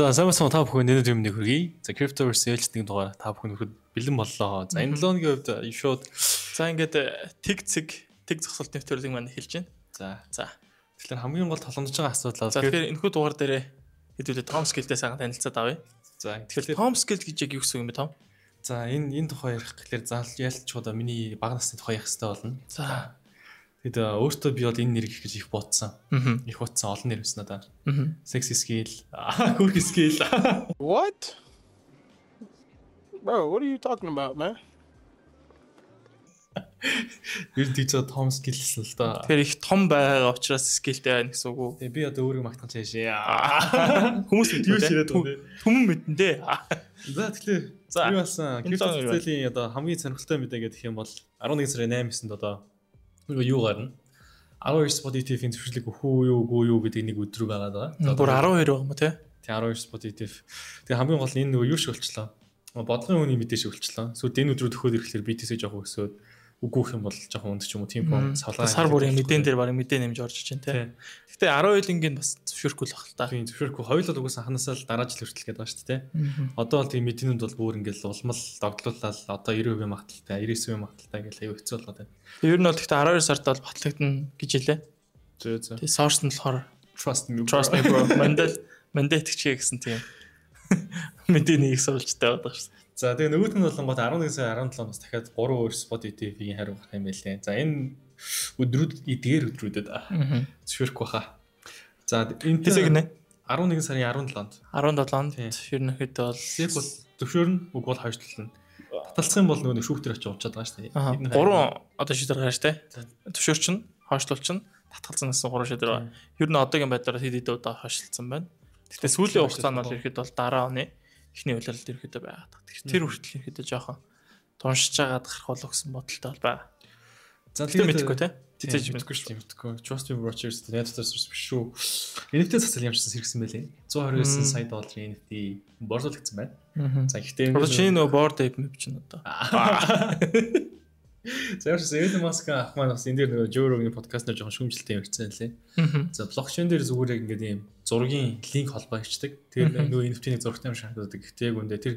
За сайн байна та бүхэн энэ юм нэг хүргэе. За Cryptoverse ээлж нэг дугаар та бүхэн хүрэхэд бэлэн боллоо. За энэ 7 өдрийн хувьд шууд за ингээд тэг цэг тэг зогсолт нэвтрүүлгийг маань эхэлж байна. За. За. Тэгэхээр хамгийн гол толомдж байгаа асуудал бол тэгэхээр энэхүү дугаар дээрээ хэдүүлээ Tom Skill-тэй сайхан танилцаад авъя. За. Тэгэхээр Tom Skill гэж яг юу гэсэн юм бэ Tom? За энэ энэ тухай ярих гэхээр заал ялч чуда миний баг насны тухай ярих хэрэгтэй болно. За. Тэгэд өөртөө би бол энэ нэр их гэж их бодсон. Их бодсон олон нэр өснө даа. Sex skill, quirk skill. What? Bro, what are you talking about, man? Гэр тийч том skill гэсэн л да. Тэр их том байгаа учраас skillтэй байна гэсэн үг үү? Тэгээ би одоо өөрийгөө магтах чаашээ. Хүмүүс мэднэ. Юу ширээд байна. Хүмүүс мэднэ дээ. За тэгэхээр би басан гэр цэцэлийн одоо хамгийн сонирхолтой мэдээ гэх юм бол 11 сарын 8-нд одоо Нөгөө юу гарна? 12 Spotify-ийн төвшлэг өгөх үү юу үгүй юу гэдэг нэг өдрөг байгаад байгаа. Бүр 12 байгаа юм тий. Тий 12 Spotify. Тэгээ хамгийн гол нь энэ нөгөө юу шиг болчлоо. Бодлогын үний мэдээж өгчлөө. Сүүд энэ өдрөд өгөхөд ирэхлээр BTS-ийг жоох өсөөд үгүйх юм бол жоохон өндөр ч юм уу тийм фон савлаа. Сар бүрийн мэдэн дээр барин мэдэн нэмж орж иж тээ. Гэтэ 12-ынгийн бас зөвшөөрөхгүй л бах л та. Тийм зөвшөөрөхгүй. Хоёул бол угсаа ханасаа л дараа жил хүртэл гээд байгаа шүү дээ тээ. Одоо бол тийм мэдэнүүд бол бүр ингээл улмал догтлуулаад одоо 90% магталтай, 99% магталтай ингээл аюу хэцүү болоод байна. Ер нь бол гэхдээ 12 сард бол батлагдана гэж хэлээ. Зөө зөө. Тэгээ source нь болохоор trust me bro. Trust me bro. Мандат мандат ч гэсэн тийм. Мэдэн нэг сурвалжтай байдаг шүү. За тэгээ нөгөөх нь болонгот 11 сарын 17-нд бас дахиад 3 өөр spot ETF-ийн хариу гарах юм байлээ. За энэ өдрүүд эдгээр өдрүүдэд зөвшөөрөх баха. За энэ хэсэг нэ 11 сарын 17-нд 17-нд ерөнхийдөө бол SEC бол зөвшөөрнө үг бол хоёр тална. Таталцах юм бол нөгөө шүүхтэр очиж унчаад байгаа шүү дээ. Гурван одоо шийдвэр гарна шүү дээ. Зөвшөөрчин, хойшлуулчин, татгалцнаас гурван шийдвэр байна. Ер нь одоогийн байдлаар хэд хэдэн удаа хойшлцсан байна. Гэтэ сүүлийн хугацаанд бол ихэд бол дараа оны эхний улиралд ерөөхдөө байгаад байгаа. Тэгэхээр тэр хүртэл ерөөхдөө жоохон туншиж байгаа гарах болов гэсэн бодолтой бол байна. За э, тийм мэдгүй те. Тэтэйж мэдгүй шүү. Мэдгүй. Trust me Rogers the net source биш шүү. NFT цацал ямарсан сэргсэн байлээ. 129 сая долларын NFT борлуулагдсан байна. За гэхдээ энэ чинь нөгөө board ape мэв чинь одоо. Заавшс Elon Musk ах маань бас энэ дээр нөгөө Joe Rogan-ийн подкастнаар жоохон шүүмжлэлтэй ярьсан лээ. За блокчейн дээр зүгээр яг ингээд ийм зургийн линк холбоо хийчихдэг. Тэгээд нөгөө NFT-ийн зургтай юм шаардлагатай. Гэхдээ яг үндэ тэр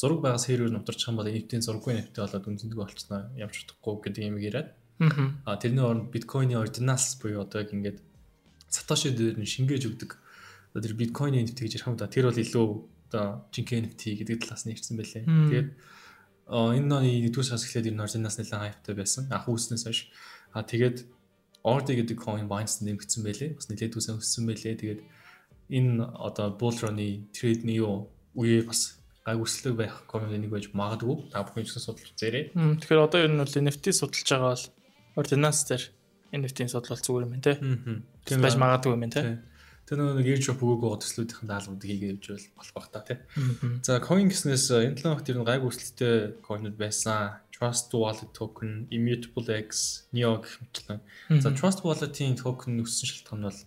зураг байгаас хэрүүр нутарчих юм бол NFT-ийн зурггүй NFT болоод үнэндээ болчихно. Явж чадахгүй гэдэг юм яриад. А тэрний оронд биткойны ordinals буюу одоо яг ингээд сатоши дээр нь шингээж өгдөг. Одоо тэр биткойн NFT гэж ярих юм да тэр бол илүү одоо жинхэнэ NFT гэдэг талаас нь ирсэн байлээ. Тэгээд Э, энэ оны 1-р сараас эхлээд ер нь оржинаас нэлээд хайптай байсан. Анх үүснээс хойш. А тэгээд Ordi гэдэг coin Binance нэмэгдсэн байлээ. Бас нэлээд үсэн өссөн байлээ. Тэгээд энэ одоо Bullrun-ы trade-ний юу үе бас гай үслэг байх coin нэг байж магадгүй. Та бүхэн ч гэсэн судалж зэрэг. Тэгэхээр одоо ер нь бол NFT судалж байгаа бол Ordinance дээр NFT-ийн судлал зүгээр юм байна те. Тийм байж магадгүй юм байна те. Тэр нэг airdrop өгөөгөө төслүүдийн даалгавууд хийгээ явж бол болох бах та тий. За coin гэснээс э, энэ талын хот ер нь гайг өрсөлттэй coinуд байсан. Trust Wallet token, Immutable X, Neo гэх мэтлэн. За Trust Wallet-ийн token өссөн шалтгаан нь бол э,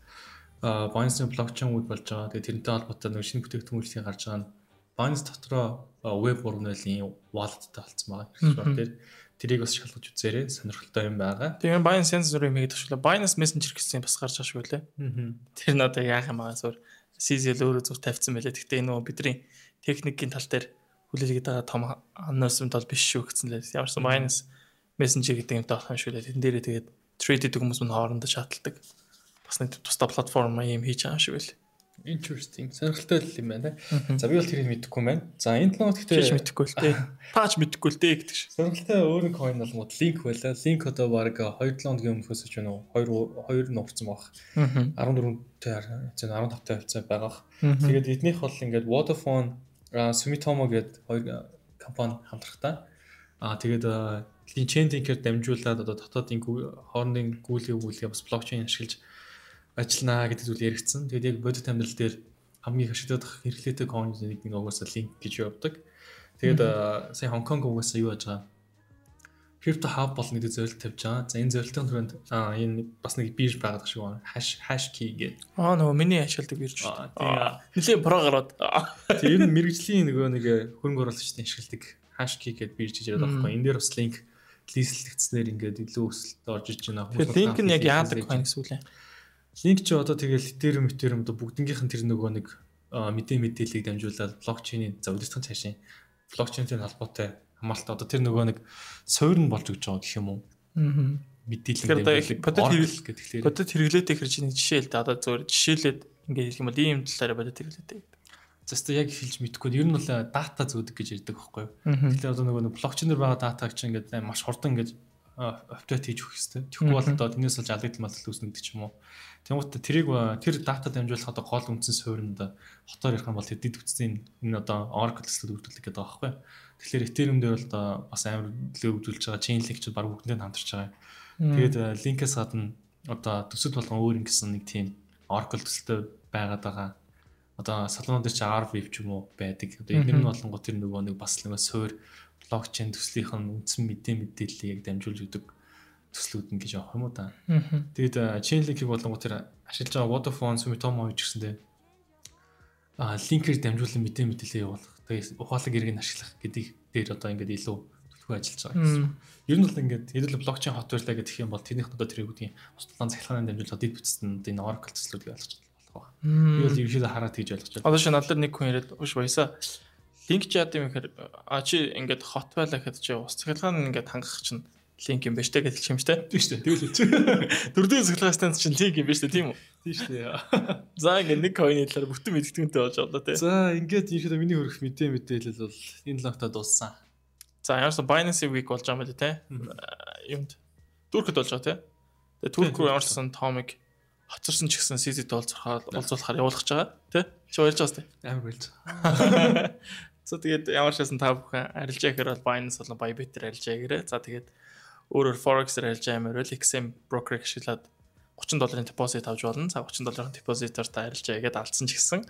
Binance-ийн блокчейн үүд болж байгаа. Тэгээ тэрнтэй холбоотой нэг шинэ бүтээгдэхүүн үйлчлэгийг гарч байгаа нь Binance дотроо э, web урмын wallet-тай болцсон байгаа. Тэр Тэрийг бас шалгаж үзээрэй. Сонирхолтой юм байгаа. Тэгээ Binance Sense зүрх юм хийдэг шүү. Binance Messenger гэсэн бас гарч байгаа шүү лээ. Тэр нь одоо яах юм аа зүр CZL өөрөө зүр тавьсан байлээ. Гэхдээ энэ бидний техникийн тал дээр хүлээлгээд байгаа том announcement бол биш шүү гэсэн лээ. Ямарсан Binance Messenger гэдэг юмтай болох юм шүү лээ. Тэн дээрээ тэгээд trade гэдэг хүмүүс мөн хоорондоо шатлдаг. Бас нэг тусдаа платформ юм хийж байгаа юм шиг байлээ. Interesting. Сонирхолтой л юм байна. За би бол тэрийг мэдэхгүй байна. За энэ талаас гэхдээ чиш мэдэхгүй л тээ. Таач мэдэхгүй л тээ гэдэг шиг. Сонирхолтой өөр coin бол мод link байлаа. Link одоо баг 2 7 өдрийн өмнөхөөс ч байна уу? 2 2 нуурсан баг. 14-т 15-т хавцаа байгаа. Тэгээд эднийх бол ингээд Vodafone, Sumitomo гэдэг хоёр компани хамтрахтаа. Аа тэгээд линчэн линкээр дамжуулаад одоо дотоодын хоорондын гүйлгээ гүйлгээ бас блокчейн ашиглаж ажиллана гэдэг зүйл яригдсан. Тэгээд яг бодит амьдрал дээр хамгийн их ашиглах хэрэглээтэй coins нэг нь угаасаа link гэж явдаг. Тэгээд сая Хонконг угаасаа юу яаж байгаа crypto hub бол нэг зөвлөлт тавьж байгаа. За энэ зөвлөлтийн түрүүнд аа энэ бас нэг бирж байгаад шиг байна. Hash hash key гэдэг. Аа нөгөө миний ашигладаг бирж шүү дээ. Нилийн про гараад. Тэг ер нь мэрэгжлийн нөгөө нэг хөрөнгө оруулагчдын ашигладаг hash key гэдэг бирж гэж яриад байгаа байхгүй. Энэ дээр бас link листлэгдснээр ингээд илүү өсөлт орж иж байна. Тэр link нь яг яадаг coin гэсэн үг лээ. Линк чи одоо тэгэл Ethereum, Ethereum одоо бүгднгийнх нь тэр нөгөө нэг мэдээ мэдээллийг дамжуулаад блокчейний за удирдах цаашийн блокчейнтэй холбоотой хамгаалалтаа одоо тэр нөгөө нэг суур нь болж өгч байгаа гэх юм уу? Аа. Мэдээлэл. Тэгэхээр одоо бодит хэрэглэл гэхдээ бодит хэрэглээд ихэр чиний жишээ л да одоо зөвөр жишээлээд ингээд хэлэх юм бол ийм талаараа бодит хэрэглээд гэдэг. Зөстө яг хэлж мэдэхгүй. Ер нь бол дата э, зөөдөг гэж ярьдаг байхгүй юу? Тэгэхээр одоо нөгөө блокчейнээр байгаа датаг чинь ингээд э, маш хурдан ингээд апдейт хийж өгөх хэрэгтэй. Тэгэхгүй бол одоо тэрнээс л жалагдал малдал үүснэ гэдэг ч юм уу. Тэнгуут тэрийг тэр дата дамжуулах одоо гол үндсэн суурьнд хотоор ярих юм бол тэр дид үтцийн энэ одоо Oracle-д үйлдвэрлэх гэдэг байгаа байхгүй. Тэгэхээр Ethereum дээр бол одоо бас амар нөлөө үзүүлж байгаа Chainlink ч баг бүгдэнд хамтарч байгаа. Тэгээд э, Link-ээс гадна одоо төсөл болгон өөр ингэсэн нэг тийм Oracle төсөлтэй байгаад байгаа одоо салон дээр чи RVF ч юм уу байдаг. Одоо энэ нь болонго тэр нөгөө нэг бас нэг суур блокчейн төслийнх нь үндсэн мэдээ мэдээллийг яг дамжуулж өгдөг төслүүд нь гэж авах юм уу та. Тэгэд Chainlink-ийг болонгоо тэр ашиглаж байгаа Vodafone, Sumitomo гэж гэсэндээ а линкээр дамжуулан мэдээ мэдээлэл явуулах тэгээ ухаалаг эргэнд ашиглах гэдэг дээр одоо ингээд илүү төлөвлөгөө ажиллаж байгаа гэсэн. Ер нь бол ингээд хэдүүл блокчейн хот байлаа гэх юм бол тэрнийх нь одоо тэр үүдгийн устдалгаан цахилгааны дамжуулалт дэд бүтцэнд энэ Oracle төслүүдийг олж болох байна. Би бол ерөөсөө хараад хийж ойлгож байна. Одоо шинэ алдар нэг хүн яриад ууш баясаа линк чи яа гэм ихээр а чи ингээд хот байла гэхэд чи ус цахилгаан ингээд хангах чинь линк юм ба штэ гэж хэлсэн юм штэ. Тийм штэ. Тэгвэл үгүй. Дөрөвдүгээр цахилгаан станц чинь линк юм ба штэ тийм үү? Тийм штэ. За ингээд нэг койны талаар бүтэн мэддэгтэй болж байна тий. За ингээд юм шиг миний хөрөх мэдээ мэдээлэл бол энэ логтаа дууссан. За ямарсан Binance Week болж байгаа юм байна тий. Юмд. Түркэд болж байгаа тий. Тэгээ Түрк рүү ямарсан Tomic хоцорсон ч гэсэн CZ-д олзорхоо олзуулахаар явуулж байгаа тий. Чи ойлж байгаас тий. Амар байлж. За тэгээд ямар ч байсан та бүхэн арилж яхаар бол Binance болон Bybit-ээр арилж яагээрэй. За тэгээд өөрөөр Forex-ээр арилж аймаар бол XM broker ашиглаад 30 долларын депозит авч болно. За 30 долларын депозитоор та арилж яагээд алдсан ч гэсэн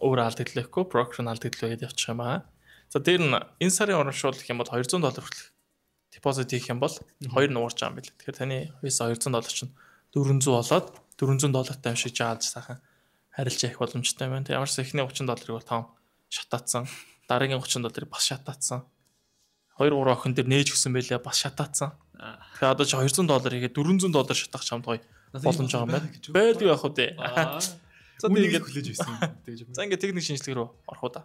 өөр алдагдлахгүй broker нь алдагдлаа гэдээ явчих юм аа. За дээр нь энэ сарын урамшуул гэх юм бол 200 доллар хүртэл депозит хийх юм бол хоёр нь уурч байгаа юм билээ. Тэгэхээр таны хувьсаа 200 доллар чинь 400 болоод 400 доллартай юм шиг жаалж сайхан харилж явах боломжтой байна. Ямар ч ихний 30 долларыг бол том шатаацсан дараагийн 30 долларыг бас шатаацсан. 2 3 охин дээр нээж өгсөн байлаа бас шатаацсан. Тэгээ одоо чи 200 доллар хийгээ 400 доллар шатах чамд гоё боломж байгаа юм байна. Байлгүй явах үү. За тийм ингээд хүлээж ирсэн. За ингээд техник шинжилгээ рүү орох уу да.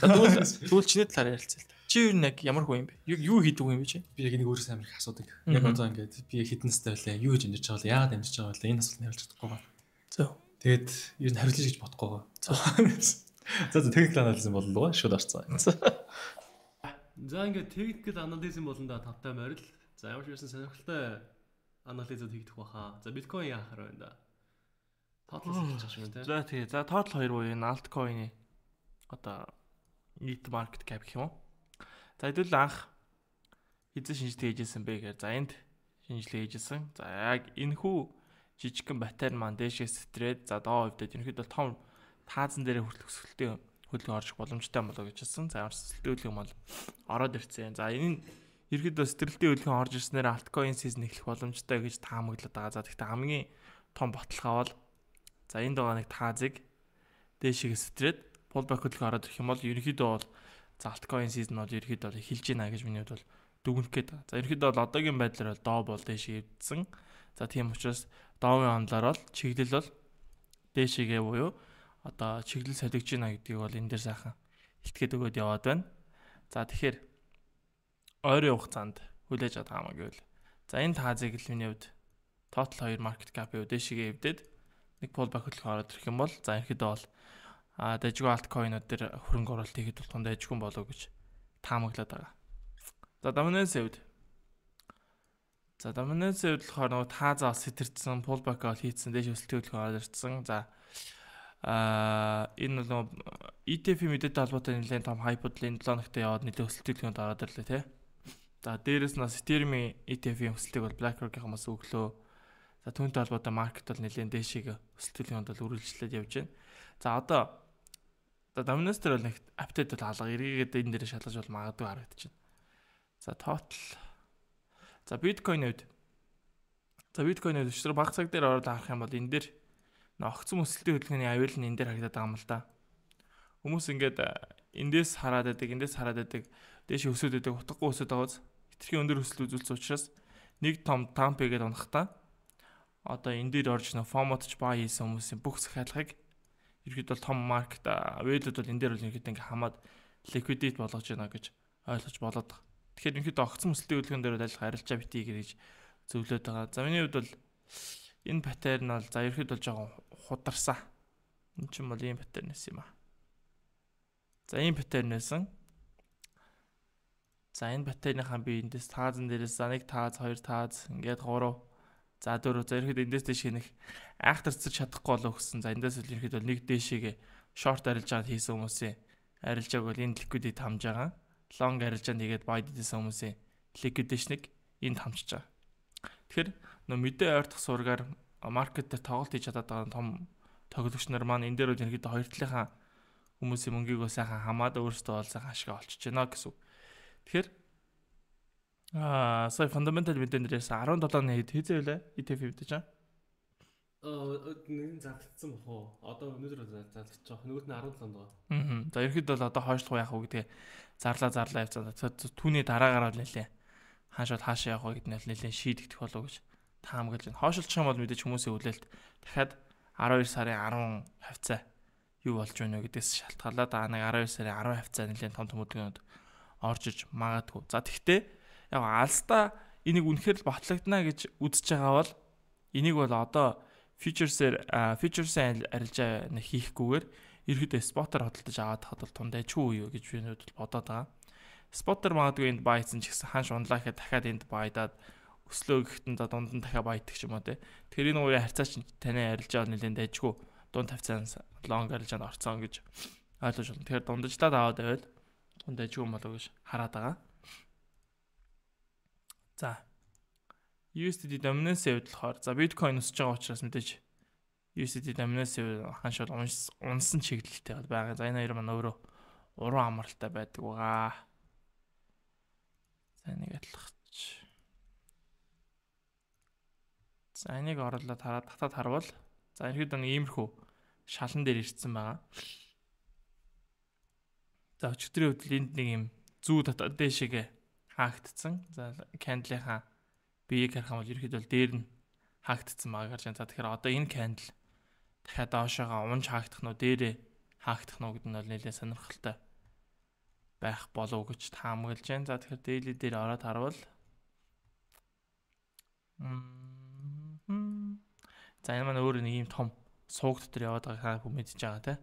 Тэгвэл тэгвэл чиний талаар ярилцъя л да. Чи юу нэг ямар хүн юм бэ? Юу хийдэг юм бэ чи? Би яг нэг өөрөөс амирх асуудаг. Яг одоо ингээд би хитэн настай байлаа. Юу хийж амжирч байгаа вэ? Яагаад амжирч байгаа вэ? Энэ асуулт нь явуулж чадахгүй байна. Зөв. Тэгээд ер нь хариулж гэж бодохгүй. Зөв. За за техникл анализ боллоо шууд орцгоо. За ингээд техникл анализ болондоо тавтай морил. За ямар ч байсан сонирхолтой анализууд хийгдэх баха. За биткойн яахаар байна да. Тоотлол хийчих шиг байна тий. За тий. За тоотл хоёр буюу энэ altcoin-ийн одоо нийт e market cap гэх юм уу? За хэдүүл анх эзэн шинжилгээ хийжсэн бэ гэхээр за энд шинжилгээ хийжсэн. За яг энэ хүү жижигхэн батарей маань дэшээ стрээд за доо хөвдөд ерөнхийдөө том таазан дээр хүртэл өсөлтөө хөлөө орж боломжтой болоо гэж хэлсэн. За ямар сэтэлтэй хөлөө бол ороод ирсэн. За энэ нь ерхэд бас сэтэлтэй хөлөө орж ирснээр alcoin season эхлэх боломжтой гэж таамаглаад байгаа. За тэгтээ хамгийн том баталгаа бол за энд байгаа нэг таазыг дээшээ сэтрээд pullback хөдөлгөөн ороод ирэх юм бол ерөнхийдөө бол за altcoin season бол ерөнхийдөө эхэлж байна гэж миний хувьд бол дүгнэх гээд байгаа. За ерөнхийдөө бол одоогийн байдлаар бол доо бол дээшээ эвдсэн. За тийм учраас доовын онлоор бол чиглэл бол дээшээгээ буюу одоо чиглэл солигж байна гэдгийг бол энэ дээр сайхан илтгэд өгөөд яваад байна. За тэгэхээр ойрын хугацаанд хүлээж авах юм гэвэл за энэ таазыг л миний хувьд total 2 market cap-ийн үдэшигээ эвдээд нэг пул баг хөдлөх ороод ирэх юм бол за ерхэдөө бол а дэжгүй алткойнууд дээр хөрөнгө оруулалт хийхэд бол тунд дэжгүй болов гэж таамаглаад байгаа. За dominance эвд. За dominance эвд болохоор нөгөө таазаа сэтэрсэн, pull back-аа хийцэн, дэш өсөлтөй хөдлөх ороод ирсэн. За Аа э, энэ бол ETF мэдээтэй холбоотой нэлээд том хайпуд л энэ 7 хоногт яваад нэлээд өсөлтөлгөнд ороод ирлээ тий. За дээрэс нь Ethereum ETF-ийн e өсөлтийг бол BlackRock-ийн хүмүүс өглөө. За түүнтэй холбоотой маркет бол нэлээд дээшийг өсөлтөлгөнд бол үргэлжлээд явж байна. За одоо за Dominator бол нэг апдейт бол хаалга эргээгээд энэ дээр шалгаж бол магадгүй харагдчихна. За total За биткойн үед За биткойн үед өчтөр баг цаг дээр ороод харах юм бол энэ дээр огцон өсөлтийн хөдөлгөөний аюул нь энэ дээр харагдаад байгаа юм л да. Хүмүүс ингээд э, эндээс хараад байдаг, эндээс хараад байдаг, дээш өсөд байдаг, утгагүй өсөд байгааз хитрхийн өндөр өсөлт үзүүлсэн учраас нэг том тампэ гэдээ унахтаа одоо энэ дээр орж нөө форматч баа хийсэн хүмүүсийн бүх захиалгыг ерхэд бол том маркет э, вэлүүд бол энэ дээр бол ерхэд ингээ хамаад ликвидит болгож байна гэж ойлгож болоод байгаа. Тэгэхээр ерхэд огцон өсөлтийн хөдөлгөөн дээр бол ажиллах арилжаа битгий гэж зөвлөд байгаа. За миний хувьд бол энэ батарь нь бол за ерхэд бол жоохон хударсаа. Энэ ч юм бол ийм паттернээс юм аа. За ийм паттернээсэн. За энэ паттерныхаа би эндээс таазан дээрээс за нэг тааз, хоёр тааз ингээд гурав. За дөрөв. За ерхэд эндээс дэш хийнэх айхтарцж чадахгүй болоо гэсэн. За эндээс л ерхэд бол нэг дэшегээ шорт арилж байгаад хийсэн хүмүүсийн арилжааг бол энэ ликвидийг тамж байгаа. Лонг арилжаанд хийгээд байд хийсэн хүмүүсийн ликвидэж нэг энд тамчиж байгаа. Тэгэхээр нөө мэдээ ойртох сургаар маркет дээр тоглолт хийж чадаад байгаа том тоглогч нар маань энэ дээр бол ерөнхийдөө хоёр талынхаа хүмүүсийн мөнгийг бас сайхан хамаад өөрсдөө бол сайхан ашиг олчж байна гэсэн үг. Тэгэхээр аа сая фундаментал мэдээлэлээс 17-ны хэд хэзээ вэ? E ETF хэвдэж чам. Аа нэгэн зарлцсан бах уу? Одоо өнөөдөр зарлцж байгаа. Нөгөөт нь 17 доо. Аа. За ерөнхийдөө бол одоо хойшлох яах вэ гэдэг зарлаа зарлаа явцгаа. Түүний дараагаар л нэлээ. Хаашаа хаашаа явах вэ гэдэг нь нэлээ шийдэгдэх болов уу гэж. Аа таамаглаж байна. Хойшилч юм бол мэдээж хүмүүсийн хүлээлт дахиад 12 сарын 10 хавцаа юу болж байна вэ гэдгээс шалтгаалаад аа нэг 12 сарын 10 хавцаа нэлээд том том өдгөнүүд орж иж магадгүй. За тэгтээ яг алстаа энийг үнэхээр л батлагдана гэж үзэж байгаа бол энийг бол одоо features-ээр features-ээр арилжаа хийхгүйгээр ерөөдөө спотер хөдөлж аваад тахад бол тунд ажгүй юу гэж би нүдэл бодоод байгаа. Спотер магадгүй энд байцсан ч гэсэн ханш унлаа гэхэд дахиад энд байдаад өслөө гэхдээ за дунд нь дахиад баядаг ч юм уу те. Тэгэхээр энэ хоёрын харьцаа чинь таны арилж байгаа нэлээд дайжгүй дунд тавцаас лонг арилжаанд орцсон гэж ойлгож байна. Тэгэхээр дундажлаад аваад байвал дунд дайжгүй юм болов уу гэж хараад байгаа. За. USDT dominance-ийн хувьд болохоор за биткойн өсөж байгаа учраас мэдээж USDT dominance-ийн ханш бол унсан чиглэлтэй байгаа. За энэ хоёр маань өөрөө уран амралтай байдаг байгаа. За нэг атлахч. За энийг оруулаад хараад татад харвал за ерхэд нэг иймэрхүү шалан дээр ирсэн байгаа. За өчтөрийн хөдөл энд нэг юм зүү татад дэшегэ хаагдцсан. За candle-ийнхаа биеийг харах юм бол ерхэд бол дээр нь хаагдцсан байгаа гэж. За тэгэхээр одоо энэ candle дахиад доошоогоо унж хаагдах нь дээрээ хаагдах нь гэдэг нь бол нэлээд сонирхолтой байх болов гэж таамаглаж байна. За тэгэхээр daily дээр ороод харвал м За энэ маань өөр нэг юм том сууг дотор яваад байгааг та мэдж байгаа те.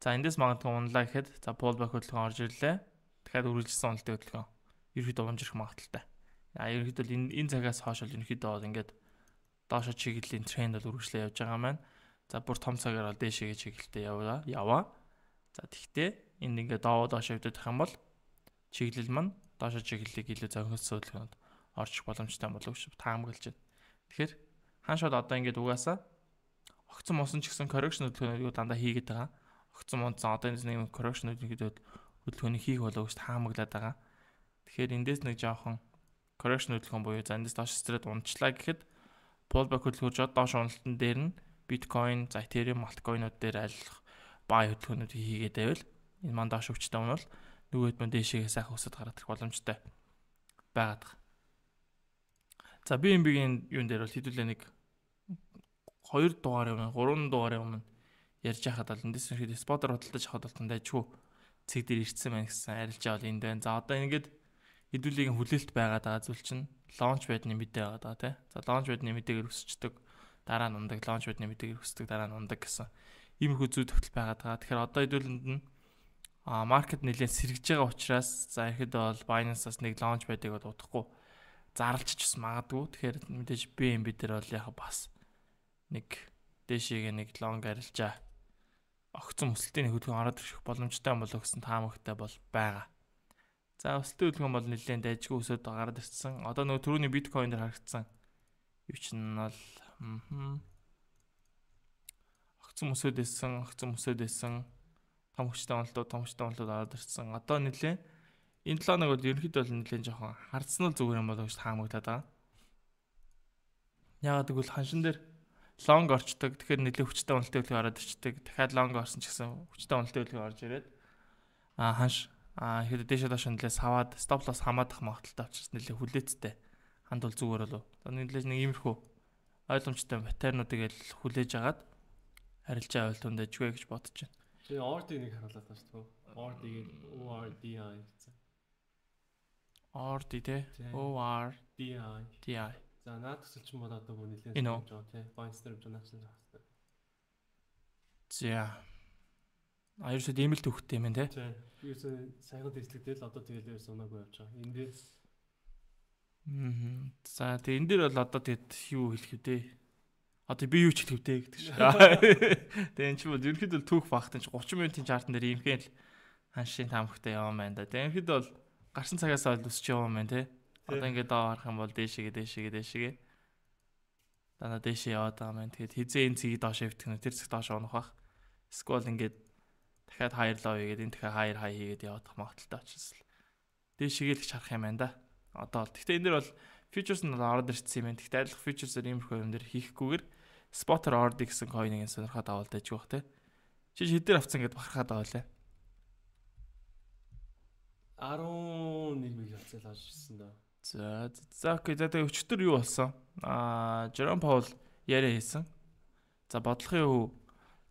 За эндээс магадгүй унлаа гэхэд за пул бак хөдөлгөөн орж ирлээ. Дахиад үргэлжсэн уналтын хөдөлгөөн. Ерөөдөө унжрах магадaltaй. А ерөөдөө энэ энэ цагаас хойш бол ерөөдөө ингээд доошо чиглэлийн тренд бол үргэлжлээ явж байгаа маань. За бүр том цагаар бол дээшээгээ чиглэлтэй яваа. Яваа. За тэгтээ энд ингээд доовоо доошо явдах юм бол чиглэл маань доошо чиглэлийг илүү зохицуулахад орчих боломжтой болов шүү таамаглаж байна. Тэгэхээр хаан шууд одоо ингээд угаасаа огцон монсон ч гэсэн correction хөдөлгөөнүүд дандаа хийгээд байгаа. Огцон монсон одоо энэ нэг correction хөдөлгөөний хийх болов гэж таамаглаад байгаа. Тэгэхээр эндээс нэг жоохон correction хөдөлгөөн буюу за эндээс доош стред унчлаа гэхэд pullback хөдөлгөөрч доош уналтан дээр нь биткойн, за ethereum, altcoin-ууд дээр айлах бай хөдөлгөөнүүд хийгээд байвал энэ маань доош өвчтэй юм бол нөгөө хэд мөн дээшээ сайхан өсөд гараад ирэх боломжтой байгаад байгаа. За BNB-ийн юун дээр бол хэдүүлээ нэг 2 дугаар юм 3 дугаар юм ярьж байхад бол эндээс ихэд спотер худалдаж хад бол тэндээчгүй цэг дээр ирсэн байна гэсэн арилжаа бол энд байна. За одоо ингээд хэдүүлгийн хүлээлт байгаад байгаа зүйл чинь лонч байдны мэдээ байгаа даа тий. За лонч байдны мэдээгээр өсчдөг дараа нь ундаг лонч байдны мэдээгээр өсдөг дараа нь ундаг гэсэн иймэрхүү зүй тогтол байгаад байгаа. Тэгэхээр одоо хэдүүлэнд нь а маркет нэлээд сэргэж байгаа учраас за ихэд бол Binance-аас нэг лонч байдгийг бол удахгүй зарлж ч бас магадгүй. Тэгэхээр мэдээж BNB дээр бол яг бас нэг дээшээгээ нэг лонг арилжаа огцон өсөлтийн хөдөлгөөн ороод ирэх боломжтой болов гэсэн таамагтай бол байгаа. За өсөлтийн хөдөлгөөн бол нэлээд дайжгүй өсөд гараад ирсэн. Одоо нөгөө түрүүний биткойн дээр харагдсан юу ч нь бол огцон өсөд исэн, огцон өсөд исэн том хүчтэй онолтууд, том хүчтэй онолтууд ороод ирсэн. Одоо нэлээд энэ талаа нэг бол ерөнхийдөө бол нэлээд жоохон хардсан л зүгээр юм болов гэж таамагтаад байгаа. Яагаад гэвэл ханшин дээр лонг орчдөг. Тэгэхээр нэлээд хүчтэй уналтай хөдөлгөөн ороод ирчдэг. Дахиад лонг орсон ч гэсэн хүчтэй уналтай хөдөлгөөн орж ирээд аа ханш аа ихэд дэше доош нэлээд саваад стоп лосс хамаадах магадaltaй учраас нэлээд хүлээцтэй. Ханд бол зүгээр болов. Нэлээд нэг иймэрхүү ойлгомжтой батарнуудыг л хүлээж агаад харилцаа ойл түндэжгүй гэж бодож байна. Тэгээ ORD нэг харуулаад байна шүү дээ. ORD гэдэг ORD аа гэсэн. ORD тий. ORD. DI. DI. За наад төсөлч нь бол одоо мөн нэлээд хийж байгаа тий. Goinster гэж наачлан байна. За. Аюулгүй ийм л төвхтэй юм байна тий. Юу ч сайхан дэвслэгдэл одоо тэгэл ерөөс унаагүй явж байгаа. Энд дээр Мм. За тэгээ энэ дээр бол одоо тэгэд юу хэлэх вэ? Одоо би юу ч хэлэх вэ гэдэг шиг. Тэгээ эн чинь бол ерөнхийдөө түүх багтан чи 30 минутын чартан дээр иймхэн л ханшийн таамхтай явсан байна да. Тэгээ ерөнхийдөө бол гарсан цагаас бол өсч явсан байна тий. Одоо ингээд доо харах юм бол дээшгээ дээшгээ дээшгээ. Дана дээшээ яваад байгаа маань тэгээд хизээ энэ цэгийг доош эвтгэнэ. Тэр цэг доош унах бах. Сквол ингээд дахиад хаяр лоо хийгээд энэ дахиад хаяр хай хийгээд явах магадaltaй очилс. Дээшгээ л ч харах юм байна да. Одоо л. Гэхдээ энэ дэр бол features нь ороод ирчихсэн юм байна. Гэхдээ айлах features-ээр иймэрхүү юм дэр хийхгүйгээр spotter ord гэсэн coin-ыг сонирхоод авалт ажиж байх те. Чи хэдээр авцсан гэдээ бахархаад байлаа. 11 мэг авцал авчихсан даа. За за окей за тэгээ өчтөр юу болсон? Аа Жером Паул яриа хийсэн. За бодлогын хөв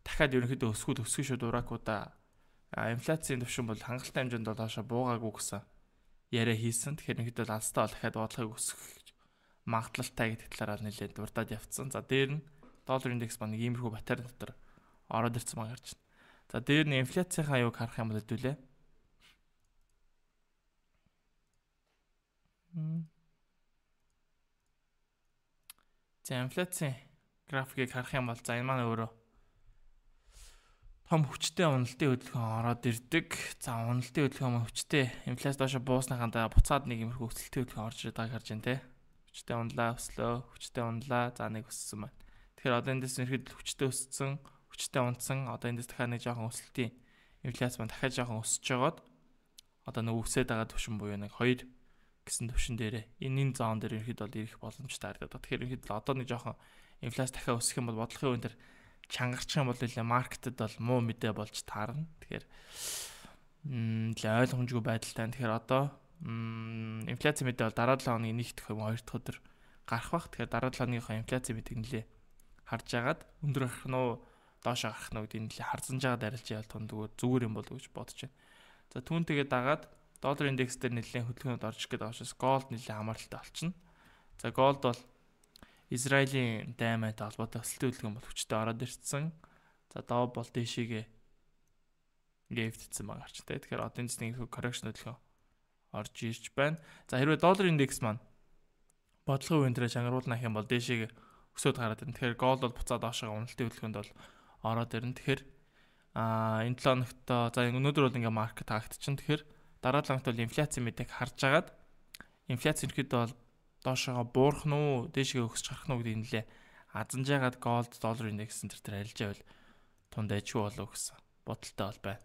дахиад ерөнхийдөө өсгөл өсгөн шүү дуракуда. Аа инфляцийн түвшин бол хангалттай хэмжээнд бол хаашаа буугаагүй гэсэн яриа хийсэн. Тэгэхээр ерөнхийдөө алстаа бол дахиад бодлогыг өсгөх магадлалтай гэдэг талаараа нэлээд дурдаад явцсан. За дээр нь доллар индекс ба нэг иймэрхүү батарей дотор ороод ирсэн байгаа гэж байна. За дээр нь инфляцийнхаа юуг харах юм бол хэдүүлээ. За инфляцийн графикийг харах юм бол за энэ маань өөрөө том хүчтэй уналтын хөдөлгөөн ороод ирдэг. За уналтын хөдөлгөөн маань хүчтэй инфляци доошо буусныхаа дараа буцаад нэг юм хөвсөлттэй хөдөлгөөн орж байгааг харж байна те. Хүчтэй унлаа, өслөө, хүчтэй унлаа, за нэг өссөн байна. Тэгэхээр одоо эндээс ихэд хүчтэй өссөн, хүчтэй унтсан. Одоо эндээс дахиад нэг жоохон өсөлтийн инфляци маань дахиад жоохон өсөж жагаад одоо нэг үсээд байгаа төвшин буюу нэг 2 гэсэн төвшин дээр энэний зоон дээр ерхэд бол ирэх боломжтой харагдаад. Тэгэхээр ерхэд л одоо нэг жоохон инфляц дахиад өсөх юм бол бодлогын үн дээр чангарчих юм бол нэлээ маркетд бол муу мэдээ болж таарна. Тэгэхээр нэлээ ойлгомжгүй байдалтай. Тэгэхээр одоо инфляци мэдээ бол дараа 7 хоногийн 1 дэх юм 2 дэх өдөр гарах бах. Тэгэхээр дараа 7 хоногийнхоо инфляци мэдээг нэлээ харж агаад өндөр гарах нь уу доош гарах нь уу гэдэг нэлээ харзан жагаад арилж яал тундгүй зүгээр юм болов уу гэж бодож байна. За түүнтэйгээ дагаад доллар индекс дээр нэлээд хөдөлгөөнүүд орж ирэх гэдэг учраас голд нэлээд амаралтай олчихно. За голд бол Израилийн даймайтай холбоотой өсөлттэй хөдөлгөөн бол хүчтэй ороод ирсэн. За доо бол дэшигээ гээвдсэн баг арчтай. Тэгэхээр одын зэний correction хөдөлгөөн орж ирж байна. За хэрвээ доллар индекс маань бодлогын үеийн дээр шангуулнах юм бол дэшигээ өсөөд гараад ирнэ. Тэгэхээр гол бол буцаад доошоо уналтын хөдөлгөөнд бол ороод ирнэ. Тэгэхээр аа энэ 7 өнөختөө за өнөөдөр бол ингээ маркет хаагдчихна. Тэгэхээр дараа ламт бол инфляци мэдээг харж агаад инфляци ихэд бол доошоогоо буурах нь уу, дээшгээ өгсөж гарах нь уу гэдэг нэлээ азанж агаад голд доллар индекс энэ төр арилжаа бол тунд ажгүй болов гэсэн бодолтой бол байна.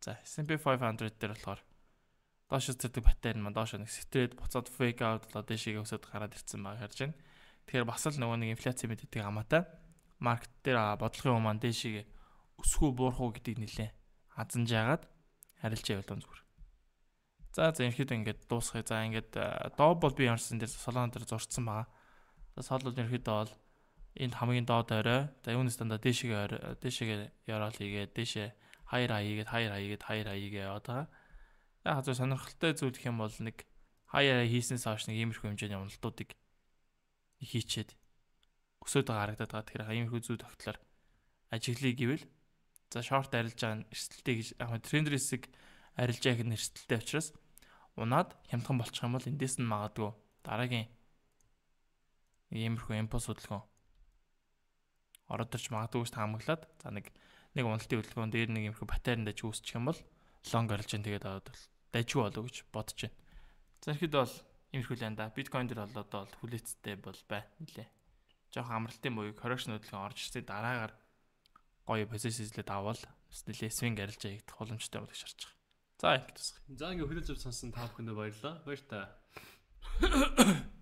За S&P 500 дээр болохоор доош зэрэг баттай нь маань доошо нэг стрейт буцаад фейк аут болоод дээшгээ өсөд гараад ирсэн байгаа харж байна. Тэгэхээр бас л нөгөө нэг инфляци мэддэг хамаатай маркет дээр бодлогын юм маань дээшгээ өсөх үү буурах уу гэдгийг нэлээ азанж агаад харилцаа явуулсан зүгээр. За за ерөөхдөө ингээд дуусгая. За ингээд э, доо бол би ямарсан дээр солон дээр зурцсан байгаа. За сол бол ерөөхдөө бол энд хамгийн доод орой. За юуны стандарт дээшгээ орой. Дээшгээ яраал хийгээ. Дээшээ хаяр хаягээд хаяр хаягээд хаяр хаягээ яваад байгаа. За хазуу сонирхолтой зүйл гэх юм бол нэг хаяа хийснээс хойш нэг иймэрхүү хэмжээний уналтуудыг хийчээд өсөөд байгаа харагдаад байгаа. Тэгэхээр иймэрхүү зүйл тогтлоор ажиглая гэвэл за шорт арилж байгаа нь эрсдэлтэй гэж яг трендер хэсэг арилж байгаа нь эрсдэлтэй учраас унаад хямдхан болчих юм бол эндээс нь магадгүй дараагийн иймэрхүү импульс хөдөлгөөн ороод ирч магадгүй шүү таамаглаад за нэг нэг уналтын хөдөлгөөн дээр нэг иймэрхүү батарейн дэж үүсчих юм бол лонг орж ин тэгээд аваад бол дажгүй болов гэж бодож байна. За ихэд бол иймэрхүү л энэ да биткойн дээр бол одоо бол хүлээцтэй бол бай нилээ. Жохо амралтын буюу correction хөдөлгөөн орж ирсний дараагаар гоё позиц эзлээд авал нэлээ swing арилж аягдах боломжтой болох шаарч За ингэ тусах. За ингэ хөлөө зөв сонсон та бүхэндээ баярлалаа. Баяр та.